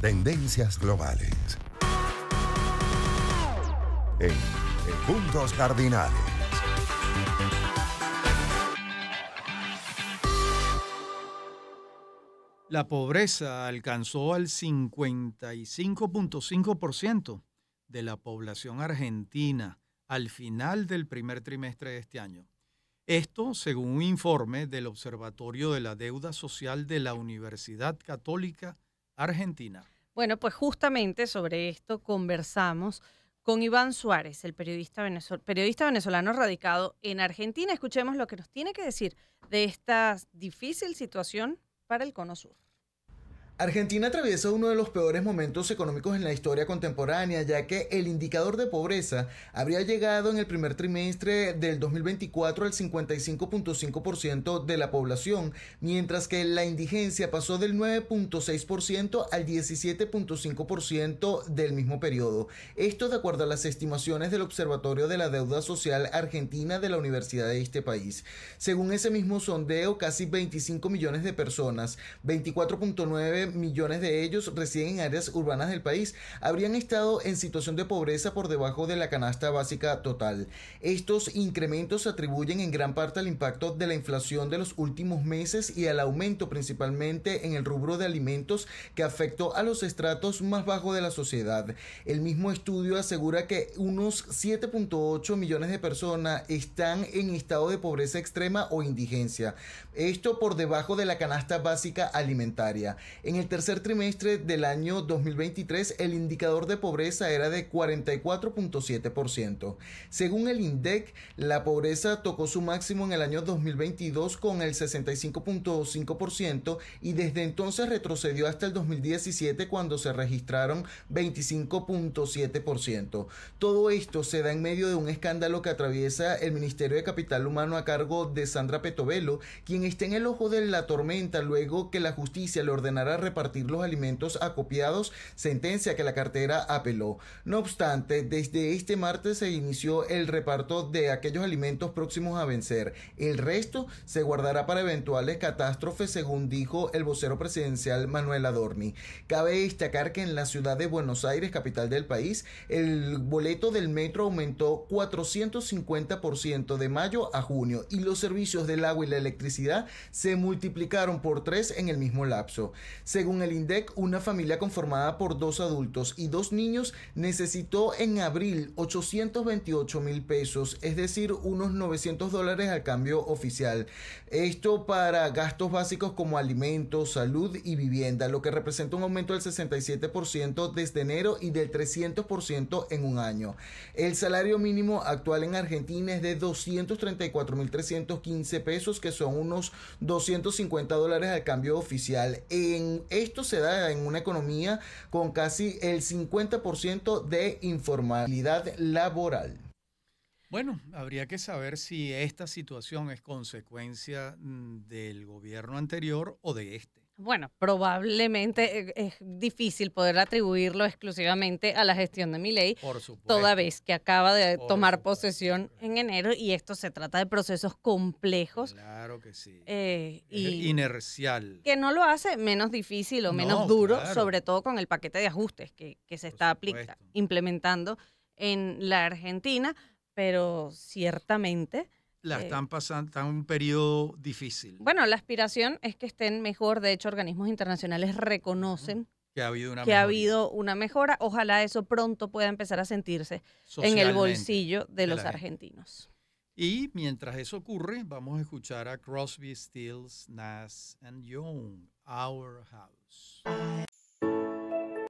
Tendencias globales. En, Puntos Cardinales. La pobreza alcanzó al 55.5% de la población argentina al final del primer trimestre de este año. Esto según un informe del Observatorio de la Deuda Social de la Universidad Católica Argentina. Bueno, pues justamente sobre esto conversamos con Iván Suárez, el periodista, periodista venezolano radicado en Argentina. Escuchemos lo que nos tiene que decir de esta difícil situación para el Cono Sur. Argentina atraviesa uno de los peores momentos económicos en la historia contemporánea, ya que el indicador de pobreza habría llegado en el primer trimestre del 2024 al 55.5% de la población, mientras que la indigencia pasó del 9.6% al 17.5% del mismo periodo. Esto de acuerdo a las estimaciones del Observatorio de la Deuda Social Argentina de la Universidad de este país. Según ese mismo sondeo, casi 25 millones de personas, 24.9 millones de ellos residen en áreas urbanas del país, habrían estado en situación de pobreza por debajo de la canasta básica total. Estos incrementos se atribuyen en gran parte al impacto de la inflación de los últimos meses y al aumento principalmente en el rubro de alimentos que afectó a los estratos más bajos de la sociedad. El mismo estudio asegura que unos 7.8 millones de personas están en estado de pobreza extrema o indigencia. Esto por debajo de la canasta básica alimentaria. En el tercer trimestre del año 2023, el indicador de pobreza era de 44.7%. Según el INDEC, la pobreza tocó su máximo en el año 2022 con el 65.5% y desde entonces retrocedió hasta el 2017 cuando se registraron 25.7%. Todo esto se da en medio de un escándalo que atraviesa el Ministerio de Capital Humano a cargo de Sandra Petovelo, quien está en el ojo de la tormenta luego que la justicia le ordenará repartir los alimentos acopiados, sentencia que la cartera apeló. No obstante, desde este martes se inició el reparto de aquellos alimentos próximos a vencer. El resto se guardará para eventuales catástrofes, según dijo el vocero presidencial Manuel Adorni. Cabe destacar que en la ciudad de Buenos Aires, capital del país, el boleto del metro aumentó 450% de mayo a junio y los servicios del agua y la electricidad se multiplicaron por tres en el mismo lapso. Según el INDEC, una familia conformada por dos adultos y dos niños necesitó en abril 828 mil pesos, es decir, unos 900 dólares al cambio oficial. Esto para gastos básicos como alimentos, salud y vivienda, lo que representa un aumento del 67% desde enero y del 300% en un año. El salario mínimo actual en Argentina es de 234.315 pesos, que son unos 250 dólares al cambio oficial. En esto se da en una economía con casi el 50% de informalidad laboral. Bueno, habría que saber si esta situación es consecuencia mm, del gobierno anterior o de este. Bueno, probablemente eh, es difícil poder atribuirlo exclusivamente a la gestión de mi ley, toda vez que acaba de tomar posesión en enero y esto se trata de procesos complejos. Claro que sí. Eh, y inercial. Que no lo hace menos difícil o menos duro, sobre todo con el paquete de ajustes que, se está implementando en la Argentina, pero ciertamente la están pasando, están en un periodo difícil. Bueno, la aspiración es que estén mejor. De hecho, organismos internacionales reconocen que ha habido una, mejora. Ojalá eso pronto pueda empezar a sentirse en el bolsillo de, los argentinos. Y mientras eso ocurre, vamos a escuchar a Crosby, Stills, Nas and Young, Our House.